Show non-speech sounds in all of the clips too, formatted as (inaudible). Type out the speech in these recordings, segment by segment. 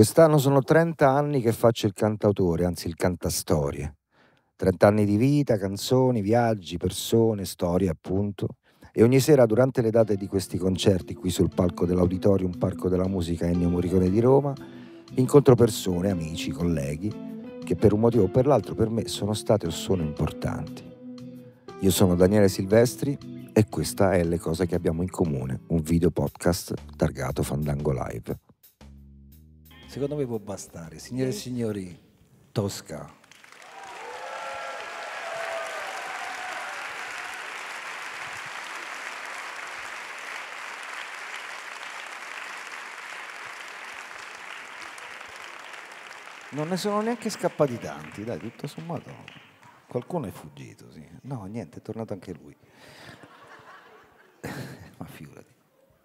Quest'anno sono 30 anni che faccio il cantautore, anzi il cantastorie. 30 anni di vita, canzoni, viaggi, persone, storie appunto. E ogni sera durante le date di questi concerti qui sul palco dell'Auditorium Parco della Musica Ennio Morricone di Roma, incontro persone, amici, colleghi che per un motivo o per l'altro per me sono state o sono importanti. Io sono Daniele Silvestri e questa è Le cose che abbiamo in comune, un video podcast targato Fandango Live. Secondo me può bastare. Signore e signori, Tosca. Non ne sono neanche scappati tanti, dai, tutto sommato. Qualcuno è fuggito, sì. No, niente, è tornato anche lui. (laughs) Ma figurati.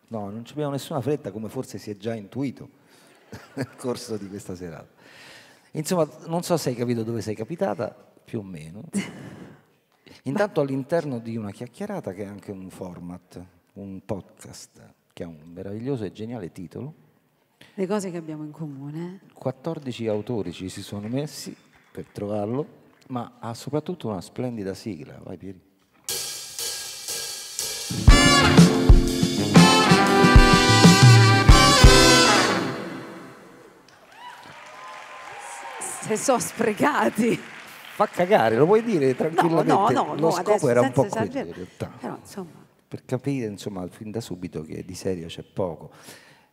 No, non abbiamo nessuna fretta, come forse si è già intuito nel corso di questa serata. Insomma, non so se hai capito dove sei capitata, più o meno. Intanto all'interno di una chiacchierata che è anche un format, un podcast che ha un meraviglioso e geniale titolo. Le cose che abbiamo in comune. 14 autori ci si sono messi per trovarlo, ma ha soprattutto una splendida sigla. Vai Pieri. che so sprecati. Fa cagare, lo puoi dire tranquillamente. No, no, no, lo scopo era un po' quello in realtà. Però, insomma. Per capire, insomma, fin da subito che di serio c'è poco.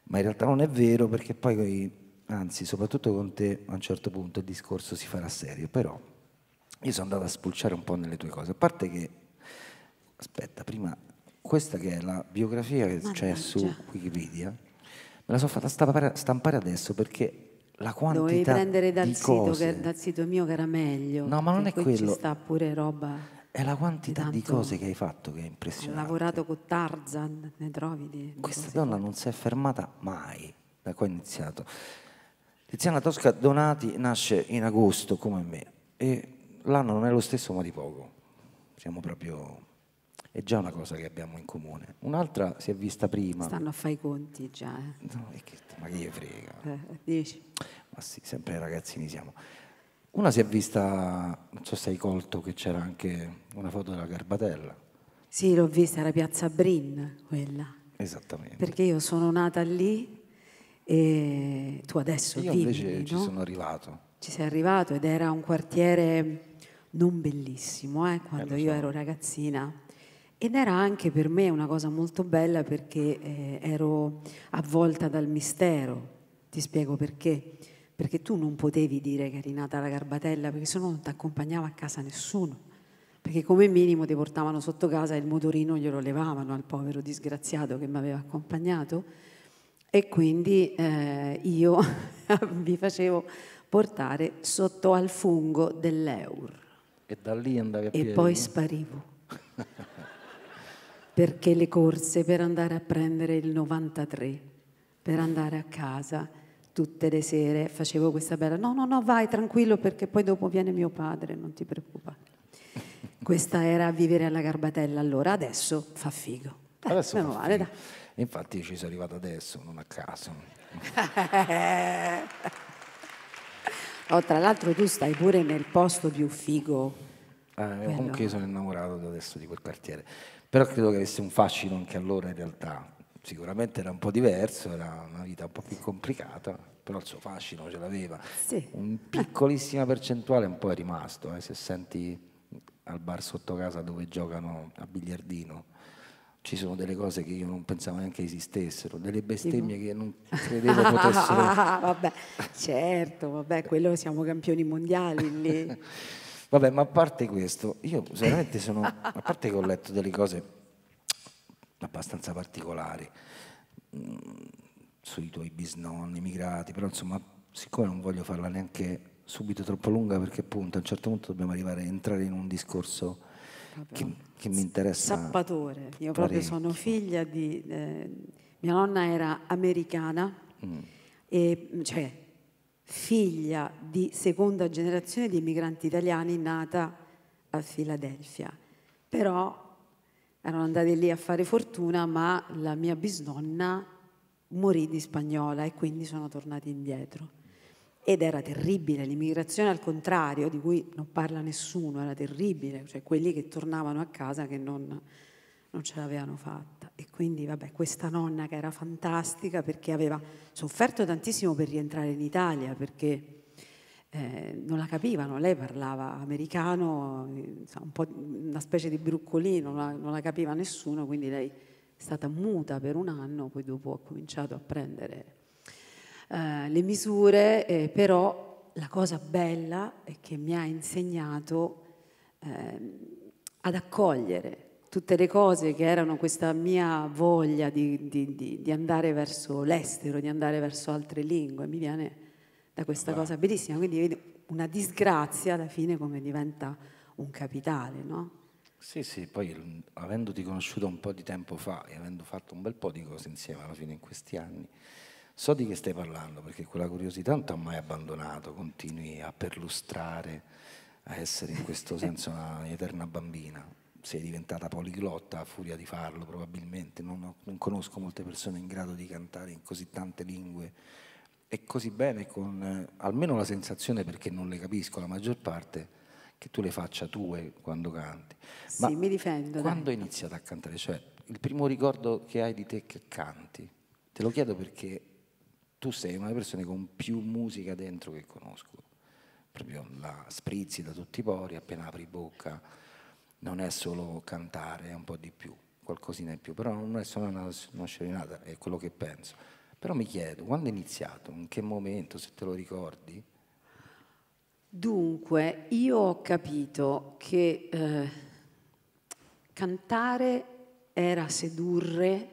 Ma in realtà non è vero perché poi, anzi, soprattutto con te, a un certo punto il discorso si farà serio. Però io sono andato a spulciare un po' nelle tue cose. A parte che, aspetta, prima, questa che è la biografia che Mannaggia. c'è su Wikipedia, me la sono fatta stampare adesso perché la quantità Dovevi prendere dal, sito, che, dal sito mio che era meglio. No, ma non è quello. Ci sta pure roba. È la quantità di cose che hai fatto che è impressionante. Ho lavorato con Tarzan, ne trovi di... Questa donna non si è fermata mai, da qua è iniziato. Tiziana Tosca Donati nasce in agosto come me e l'anno non è lo stesso ma di poco. Siamo proprio è già una cosa che abbiamo in comune. Un'altra si è vista prima. Stanno a fare i conti già. Eh. No, è che, ma chi gli frega. Eh, eh, dici. Ma sì, sempre ragazzini siamo. Una si è vista, non so se hai colto che c'era anche una foto della Garbatella. Sì, l'ho vista, era Piazza Brin quella. Esattamente. Perché io sono nata lì e tu adesso io dimmi, invece no? ci sono arrivato. Ci sei arrivato ed era un quartiere non bellissimo, eh, eh quando eh, io so. ero ragazzina ed era anche per me una cosa molto bella perché eh, ero avvolta dal mistero, ti spiego perché, perché tu non potevi dire che eri nata la garbatella perché se no non ti accompagnava a casa nessuno, perché come minimo ti portavano sotto casa e il motorino glielo levavano al povero disgraziato che mi aveva accompagnato e quindi eh, io (laughs) mi facevo portare sotto al fungo dell'Eur. E da lì andavi a piedi. E poi sparivo. (laughs) perché le corse per andare a prendere il 93, per andare a casa tutte le sere facevo questa bella no no no vai tranquillo perché poi dopo viene mio padre non ti preoccupare (laughs) questa era vivere alla garbatella allora adesso fa figo Beh, adesso meno male, dai. infatti ci sono arrivato adesso non a caso (laughs) oh, tra l'altro tu stai pure nel posto più figo eh, comunque io sono innamorato adesso di quel quartiere però credo che avesse un fascino anche allora in realtà. Sicuramente era un po' diverso, era una vita un po' più complicata, però il suo fascino ce l'aveva. Sì. Un piccolissima percentuale un po' è rimasto, eh, se senti al bar sotto casa dove giocano a biliardino. Ci sono delle cose che io non pensavo neanche esistessero, delle bestemmie che non credevo potessero. (laughs) vabbè, certo, vabbè, quello siamo campioni mondiali lì. (laughs) Vabbè, ma a parte questo, io veramente sono, a parte che ho letto delle cose abbastanza particolari mh, mm, sui tuoi bisnonni immigrati, però insomma, siccome non voglio farla neanche subito troppo lunga perché appunto a un certo punto dobbiamo arrivare a entrare in un discorso che, che, mi interessa. Sappatore, io parecchio. proprio sono figlia di... Eh, mia nonna era americana, mm. e, cioè figlia di seconda generazione di immigranti italiani nata a Filadelfia. Però erano andati lì a fare fortuna, ma la mia bisnonna morì di spagnola e quindi sono tornati indietro. Ed era terribile, l'immigrazione al contrario, di cui non parla nessuno, era terribile, cioè quelli che tornavano a casa che non non ce l'avevano fatta. E quindi, vabbè, questa nonna che era fantastica perché aveva sofferto tantissimo per rientrare in Italia, perché eh, non la capivano, lei parlava americano, un una specie di bruccolino, non, non la capiva nessuno, quindi lei è stata muta per un anno, poi dopo ha cominciato a prendere eh, le misure, eh, però la cosa bella è che mi ha insegnato ehm, ad accogliere tutte le cose che erano questa mia voglia di, di, di, di andare verso l'estero, di andare verso altre lingue, mi viene da questa ah, cosa bellissima. Quindi una disgrazia alla fine come diventa un capitale, no? Sì, sì, poi avendoti conosciuto un po' di tempo fa e avendo fatto un bel po' di cose insieme alla fine in questi anni, so di che stai parlando perché quella curiosità non ti ha mai abbandonato, continui a perlustrare, a essere in questo (laughs) senso una eterna bambina sei diventata poliglotta a furia di farlo probabilmente, non, ho, non, conosco molte persone in grado di cantare in così tante lingue e così bene con eh, almeno la sensazione, perché non le capisco la maggior parte, che tu le faccia tue quando canti. Ma sì, mi difendo. Quando hai iniziato a cantare? Cioè, il primo ricordo che hai di te che canti? Te lo chiedo perché tu sei una persona con più musica dentro che conosco. Proprio la sprizzi da tutti i pori appena apri bocca non è solo cantare, è un po' di più, qualcosina in più, però non è solo una, una sciorinata, è quello che penso. Però mi chiedo, quando è iniziato, in che momento, se te lo ricordi? Dunque, io ho capito che eh, cantare era sedurre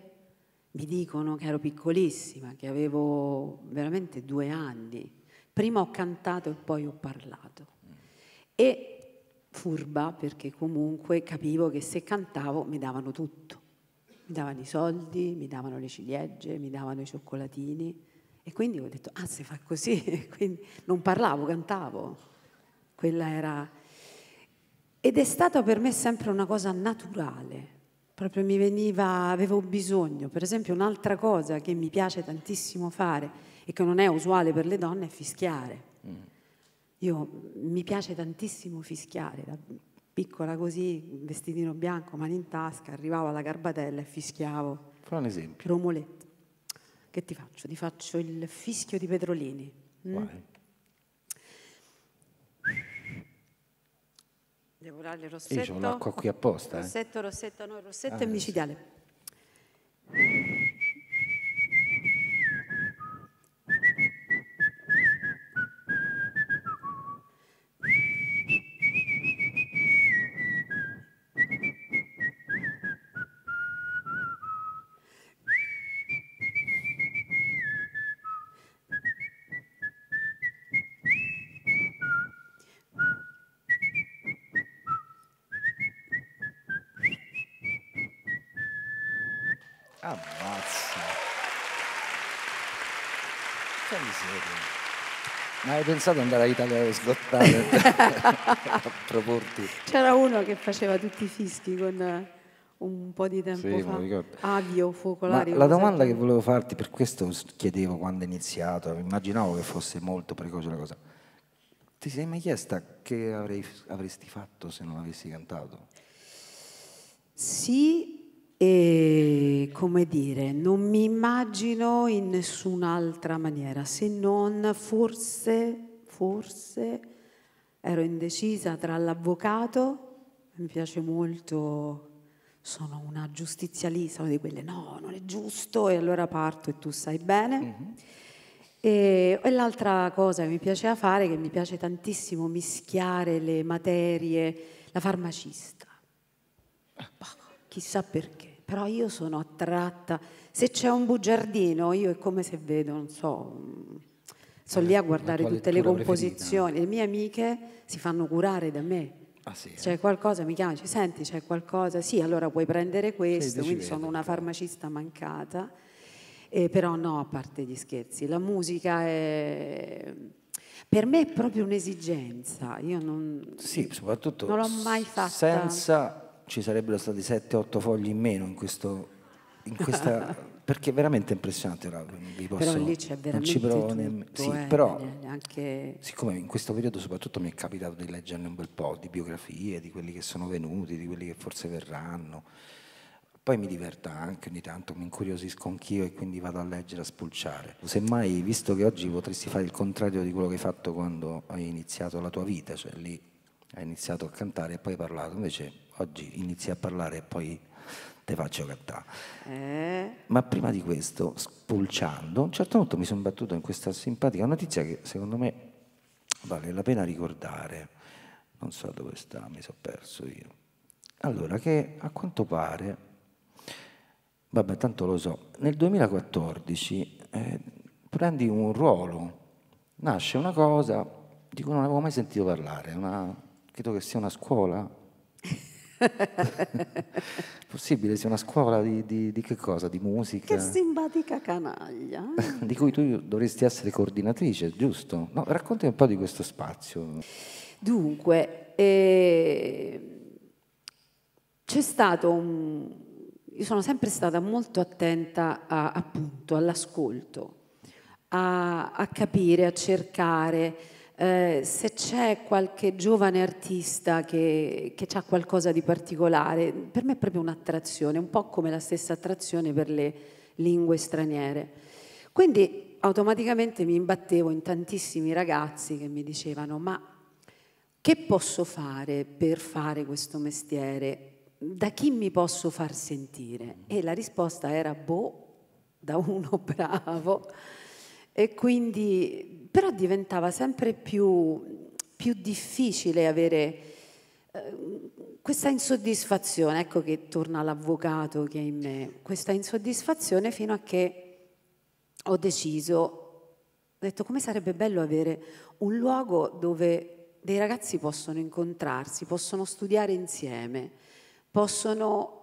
mi dicono che ero piccolissima, che avevo veramente due anni. Prima ho cantato e poi ho parlato. E furba perché comunque capivo che se cantavo mi davano tutto. Mi davano i soldi, mi davano le ciliegie, mi davano i cioccolatini e quindi ho detto, ah se fa così, (laughs) quindi non parlavo, cantavo. Quella era... Ed è stata per me sempre una cosa naturale, proprio mi veniva, avevo bisogno. Per esempio un'altra cosa che mi piace tantissimo fare e che non è usuale per le donne è fischiare. Mm io mm, mi piace tantissimo fischiare, da piccola così, vestitino bianco, mani in tasca, arrivavo alla garbatella e fischiavo. Fa un esempio. Romoletto. Che ti faccio? Ti faccio il fischio di Petrolini. Mm? Devo dare il rossetto. Io ho un'acqua qui apposta. Rossetto, eh. rossetto, no, rossetto ah, è micidiale. Sì. Ammazza. Che miseria. Ma hai pensato ad andare all'Italia a sgottare (laughs) a proporti? C'era uno che faceva tutti i fischi con un po' di tempo sì, fa. Avio, focolari. la domanda che volevo farti, per questo chiedevo quando è iniziato, immaginavo che fosse molto precoce la cosa. Ti sei mai chiesta che avrei, avresti fatto se non avessi cantato? Sì, e come dire, non mi immagino in nessun'altra maniera se non forse, forse ero indecisa tra l'avvocato, mi piace molto, sono una giustizialista, una di quelle no, non è giusto e allora parto e tu sai bene. Mm-hmm. E, e, l'altra cosa che mi piaceva fare, che mi piace tantissimo mischiare le materie, la farmacista. Bah, chissà perché però io sono attratta. Se c'è un bugiardino, io è come se vedo, non so, mm, sono lì a eh, guardare tutte le composizioni. Preferita. Le mie amiche si fanno curare da me. Ah, sì, eh. C'è qualcosa, mi chiama, dice, senti, c'è qualcosa? Sì, allora puoi prendere questo, quindi sono una farmacista mancata. Eh, però no, a parte gli scherzi, la musica è... Per me è proprio un'esigenza, io non, sì, soprattutto non l'ho mai fatta. Senza ci sarebbero stati 7-8 fogli in meno in, questo, in questa... (laughs) perché è veramente impressionante vi posso, però lì c'è veramente tutto, eh, ne... sì, eh, però anche... siccome in questo periodo soprattutto mi è capitato di leggerne un bel po' di biografie di quelli che sono venuti di quelli che forse verranno poi mi diverta anche ogni tanto, mi incuriosisco anch'io e quindi vado a leggere, a spulciare. Semmai, visto che oggi potresti fare il contrario di quello che hai fatto quando hai iniziato la tua vita, cioè lì hai iniziato a cantare e poi hai parlato, invece oggi inizi a parlare e poi te faccio cantare. Eh. Ma prima di questo, spulciando, a un certo punto mi sono battuto in questa simpatica notizia che secondo me vale la pena ricordare. Non so dove sta, mi sono perso io. Allora, che a quanto pare, vabbè, tanto lo so, nel 2014 eh, prendi un ruolo, nasce una cosa di cui non avevo mai sentito parlare, una, credo che sia una scuola (laughs) Possibile sia una scuola di, di, di, che cosa? Di musica? Che simpatica canaglia. (laughs) di cui tu dovresti essere coordinatrice, giusto? No, raccontami un po' di questo spazio. Dunque, eh, c'è stato un... Io sono sempre stata molto attenta a, appunto all'ascolto, a, a capire, a cercare eh, se c'è qualche giovane artista che, che ha qualcosa di particolare, per me è proprio un'attrazione, un po' come la stessa attrazione per le lingue straniere. Quindi automaticamente mi imbattevo in tantissimi ragazzi che mi dicevano ma che posso fare per fare questo mestiere? Da chi mi posso far sentire? E la risposta era boh, da uno (laughs) bravo e quindi, però diventava sempre più, più difficile avere eh, questa insoddisfazione, ecco che torna l'avvocato che è in me, questa insoddisfazione fino a che ho deciso, ho detto come sarebbe bello avere un luogo dove dei ragazzi possono incontrarsi, possono studiare insieme, possono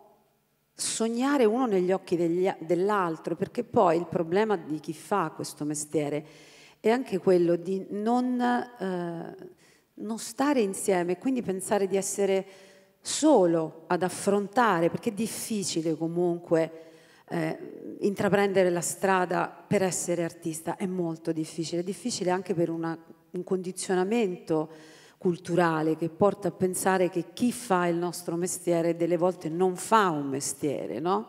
sognare uno negli occhi degli, dell'altro, perché poi il problema di chi fa questo mestiere è anche quello di non, eh, non stare insieme, quindi pensare di essere solo ad affrontare, perché è difficile comunque eh, intraprendere la strada per essere artista, è molto difficile, è difficile anche per una, un condizionamento culturale che porta a pensare che chi fa il nostro mestiere delle volte non fa un mestiere, no?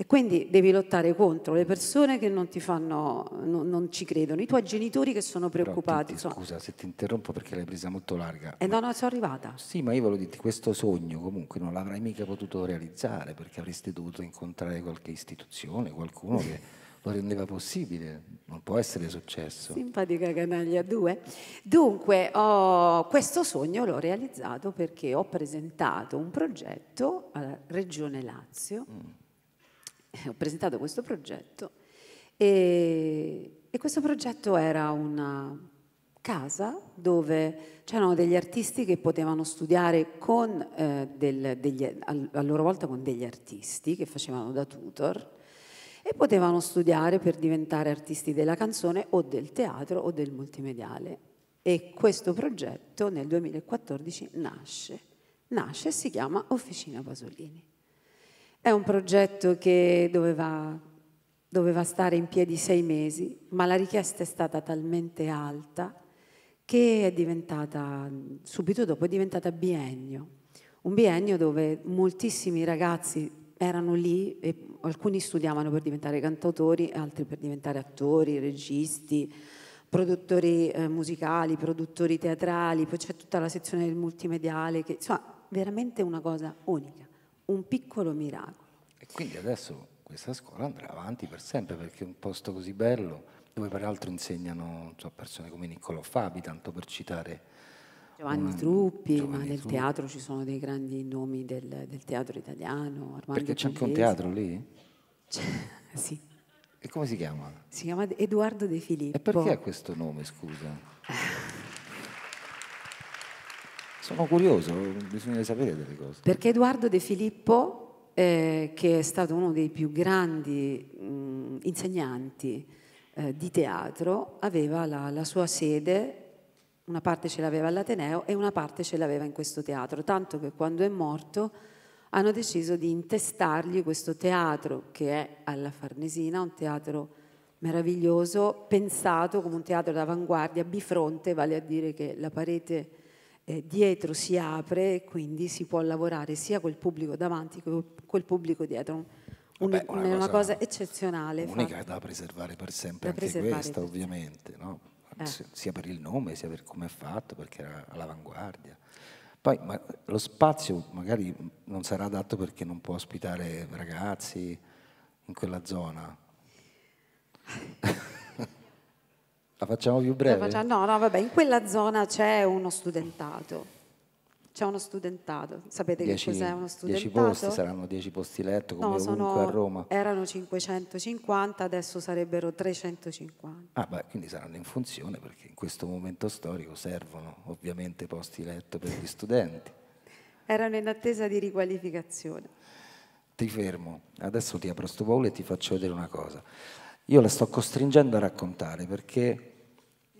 E quindi devi lottare contro le persone che non ti fanno, non, non ci credono, i tuoi genitori che sono preoccupati. Però, scusa se ti interrompo perché l'hai presa molto larga. E eh no, no, sono arrivata. Sì, ma io volevo dirti, questo sogno comunque non l'avrai mica potuto realizzare perché avresti dovuto incontrare qualche istituzione, qualcuno che... (laughs) lo rendeva possibile, non può essere successo. Simpatica canaglia 2. Dunque, oh, questo sogno l'ho realizzato perché ho presentato un progetto alla Regione Lazio, mm. Eh, ho presentato questo progetto e, e questo progetto era una casa dove c'erano degli artisti che potevano studiare con, eh, del, degli, a loro volta con degli artisti che facevano da tutor e potevano studiare per diventare artisti della canzone o del teatro o del multimediale. E questo progetto nel 2014 nasce, nasce e si chiama Officina Pasolini. È un progetto che doveva, doveva stare in piedi sei mesi, ma la richiesta è stata talmente alta che è diventata, subito dopo è diventata biennio, un biennio dove moltissimi ragazzi erano lì e alcuni studiavano per diventare cantautori, altri per diventare attori, registi, produttori eh, musicali, produttori teatrali, poi c'è tutta la sezione del multimediale, che, insomma veramente una cosa unica, un piccolo miracolo. E quindi adesso questa scuola andrà avanti per sempre perché è un posto così bello dove peraltro insegnano so, persone come Niccolò Fabi, tanto per citare Giovanni Truppi, Giovanni ma nel teatro ci sono dei grandi nomi del, del teatro italiano. Armando Perché c'è anche un teatro lì? C'è, (laughs) sì. E come si chiama? Si chiama Edoardo De Filippo. E perché ha questo nome, scusa? (laughs) Sono curioso, bisogna sapere delle cose. Perché Edoardo De Filippo, eh, che è stato uno dei più grandi mh, mm, insegnanti eh, di teatro, aveva la, la sua sede una parte ce l'aveva all'Ateneo e una parte ce l'aveva in questo teatro, tanto che quando è morto hanno deciso di intestargli questo teatro che è alla Farnesina, un teatro meraviglioso, pensato come un teatro d'avanguardia, bifronte, vale a dire che la parete eh, dietro si apre e quindi si può lavorare sia col pubblico davanti che col pubblico dietro. Un, Vabbè, una, una, cosa, cosa eccezionale. Unica fa. da preservare per sempre, da anche questa ovviamente. No? eh. sia per il nome, sia per come è fatto, perché era all'avanguardia. Poi ma, lo spazio magari non sarà adatto perché non può ospitare ragazzi in quella zona. (laughs) La facciamo più breve? Facciamo, no, no, vabbè, in quella zona c'è uno studentato c'è uno studentato. Sapete dieci, che cos'è uno studentato? 10 posti, saranno 10 posti letto come no, sono, a Roma. Erano 550, adesso sarebbero 350. Ah, beh, quindi saranno in funzione perché in questo momento storico servono ovviamente posti letto per gli studenti. erano in attesa di riqualificazione. Ti fermo, adesso ti apro sto baule e ti faccio vedere una cosa. Io la sto costringendo a raccontare perché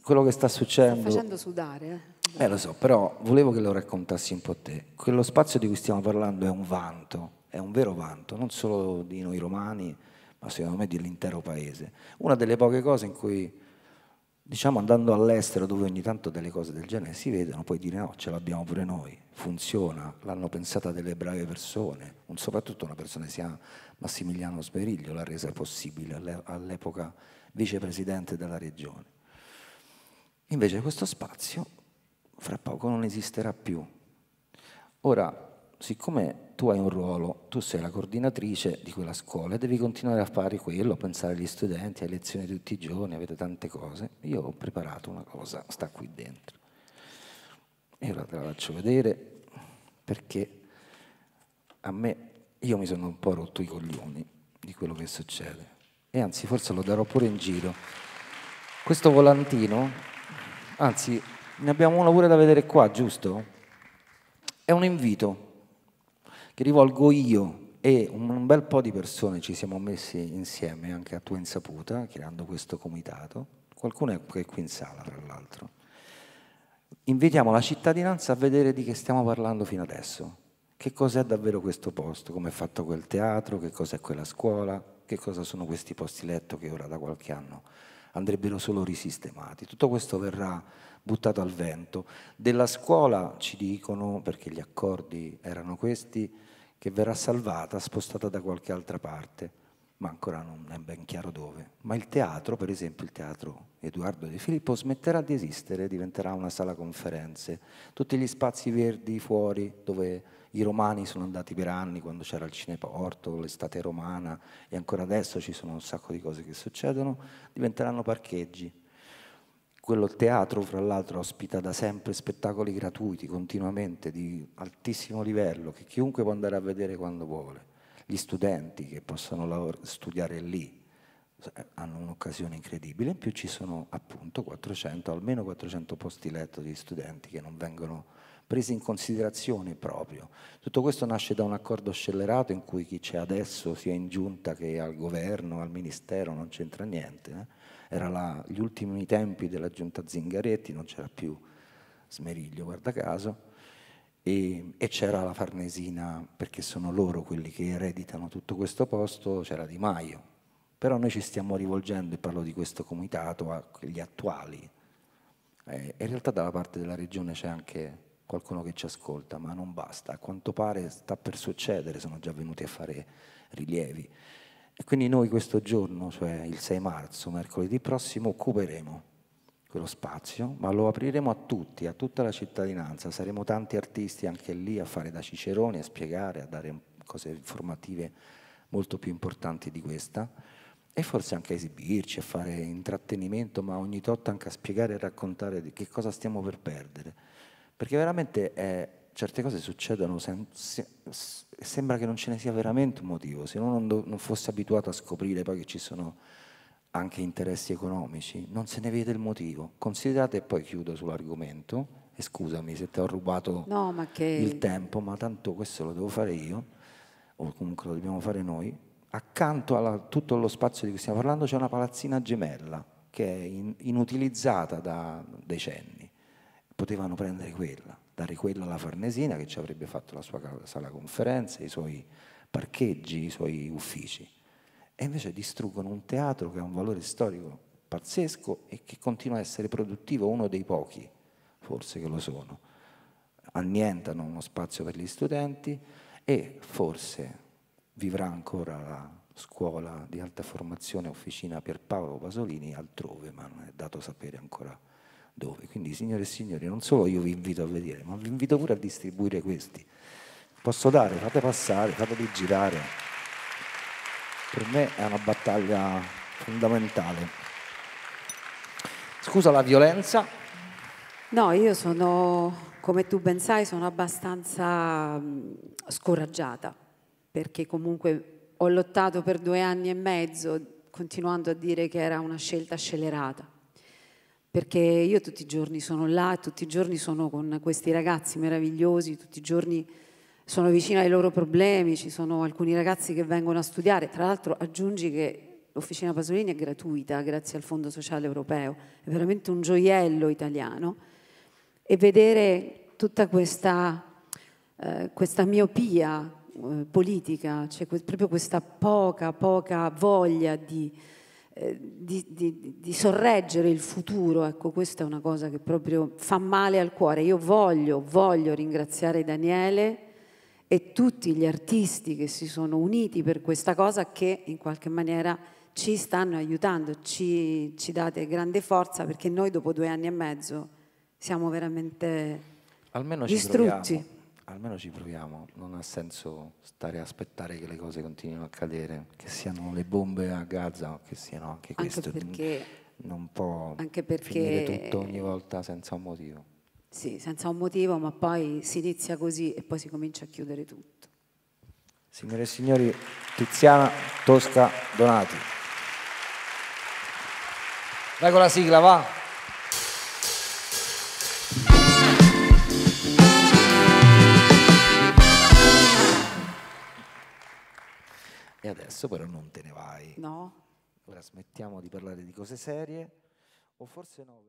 quello che sta succedendo... Sta facendo sudare, eh? Eh lo so, però volevo che lo raccontassi un po' te. Quello spazio di cui stiamo parlando è un vanto, è un vero vanto, non solo di noi romani, ma secondo me dell'intero paese. Una delle poche cose in cui, diciamo, andando all'estero dove ogni tanto delle cose del genere si vedono, puoi dire no, ce l'abbiamo pure noi, funziona, l'hanno pensata delle brave persone, un, soprattutto una persona che si chiama Massimiliano Speriglio l'ha resa possibile all'epoca vicepresidente della regione. Invece questo spazio fra poco non esisterà più. Ora, siccome tu hai un ruolo, tu sei la coordinatrice di quella scuola e devi continuare a fare quello, a pensare agli studenti, alle lezioni di tutti i giorni, avete tante cose, io ho preparato una cosa, sta qui dentro. E ora te la faccio vedere perché a me, io mi sono un po' rotto i coglioni di quello che succede. E anzi, forse lo darò pure in giro. Questo volantino, anzi, ne abbiamo una pure da vedere qua, giusto? È un invito che rivolgo io e un bel po' di persone ci siamo messi insieme anche a tua insaputa, creando questo comitato. Qualcuno è qui in sala, tra l'altro. Invitiamo la cittadinanza a vedere di che stiamo parlando fino adesso. Che cos'è davvero questo posto? Come è fatto quel teatro? Che cos'è quella scuola? Che cosa sono questi posti letto che ora da qualche anno andrebbero solo risistemati. Tutto questo verrà buttato al vento. Della scuola ci dicono, perché gli accordi erano questi, che verrà salvata, spostata da qualche altra parte, ma ancora non è ben chiaro dove. Ma il teatro, per esempio il teatro Edoardo De Filippo, smetterà di esistere, diventerà una sala conferenze. Tutti gli spazi verdi fuori dove i romani sono andati per anni quando c'era il cineporto, l'estate romana e ancora adesso ci sono un sacco di cose che succedono, diventeranno parcheggi. Quello teatro, fra l'altro, ospita da sempre spettacoli gratuiti, continuamente, di altissimo livello, che chiunque può andare a vedere quando vuole. Gli studenti che possono lavor- studiare lì hanno un'occasione incredibile, in più ci sono appunto 400, almeno 400 posti letto di studenti che non vengono prese in considerazione proprio. Tutto questo nasce da un accordo scellerato in cui chi c'è adesso, sia in giunta che al governo, al ministero, non c'entra niente. Eh? Era la, gli ultimi tempi della giunta Zingaretti, non c'era più Smeriglio, guarda caso, e, e c'era la Farnesina, perché sono loro quelli che ereditano tutto questo posto, c'era Di Maio. Però noi ci stiamo rivolgendo, e parlo di questo comitato, agli attuali. Eh, in realtà dalla parte della regione c'è anche qualcuno che ci ascolta, ma non basta. A quanto pare sta per succedere, sono già venuti a fare rilievi. E quindi noi questo giorno, cioè il 6 marzo, mercoledì prossimo, occuperemo quello spazio, ma lo apriremo a tutti, a tutta la cittadinanza. Saremo tanti artisti anche lì a fare da ciceroni, a spiegare, a dare cose informative molto più importanti di questa e forse anche a esibirci, a fare intrattenimento, ma ogni tot anche a spiegare e raccontare di che cosa stiamo per perdere perché veramente eh, certe cose succedono, se, se, sembra che non ce ne sia veramente un motivo, se uno non, do, non fosse abituato a scoprire poi che ci sono anche interessi economici, non se ne vede il motivo. Considerate, e poi chiudo sull'argomento, e scusami se ti ho rubato no, che... il tempo, ma tanto questo lo devo fare io, o comunque lo dobbiamo fare noi, accanto a tutto lo spazio di cui stiamo parlando c'è una palazzina gemella che è in, inutilizzata da decenni potevano prendere quella, dare quella alla Farnesina che ci avrebbe fatto la sua sala conferenze, i suoi parcheggi, i suoi uffici. E invece distruggono un teatro che ha un valore storico pazzesco e che continua a essere produttivo, uno dei pochi, forse che lo sono. Annientano uno spazio per gli studenti e forse vivrà ancora la scuola di alta formazione officina Pierpaolo Pasolini altrove, ma non è dato sapere ancora dove. Quindi signore e signori, non solo io vi invito a vedere, ma vi invito pure a distribuire questi. Posso dare, fate passare, fateli girare. Per me è una battaglia fondamentale. Scusa la violenza. No, io sono, come tu ben sai, sono abbastanza scoraggiata, perché comunque ho lottato per due anni e mezzo continuando a dire che era una scelta scelerata perché io tutti i giorni sono là, tutti i giorni sono con questi ragazzi meravigliosi, tutti i giorni sono vicino ai loro problemi, ci sono alcuni ragazzi che vengono a studiare, tra l'altro aggiungi che l'Officina Pasolini è gratuita grazie al Fondo Sociale Europeo, è veramente un gioiello italiano e vedere tutta questa, eh, questa miopia eh, politica, cioè proprio questa poca, poca voglia di eh, di, di, di, sorreggere il futuro, ecco questa è una cosa che proprio fa male al cuore. Io voglio, voglio ringraziare Daniele e tutti gli artisti che si sono uniti per questa cosa che in qualche maniera ci stanno aiutando, ci, ci date grande forza perché noi dopo due anni e mezzo siamo veramente Almeno distrutti almeno ci proviamo, non ha senso stare a aspettare che le cose continuino a cadere, che siano le bombe a Gaza o che siano anche questo, Anche perché, non può anche perché, finire tutto ogni volta senza un motivo. Sì, senza un motivo, ma poi si inizia così e poi si comincia a chiudere tutto. Signore e signori, Tiziana Tosca Donati. Vai con la sigla, va. adesso però non te ne vai. No. Ora smettiamo di parlare di cose serie, o forse no.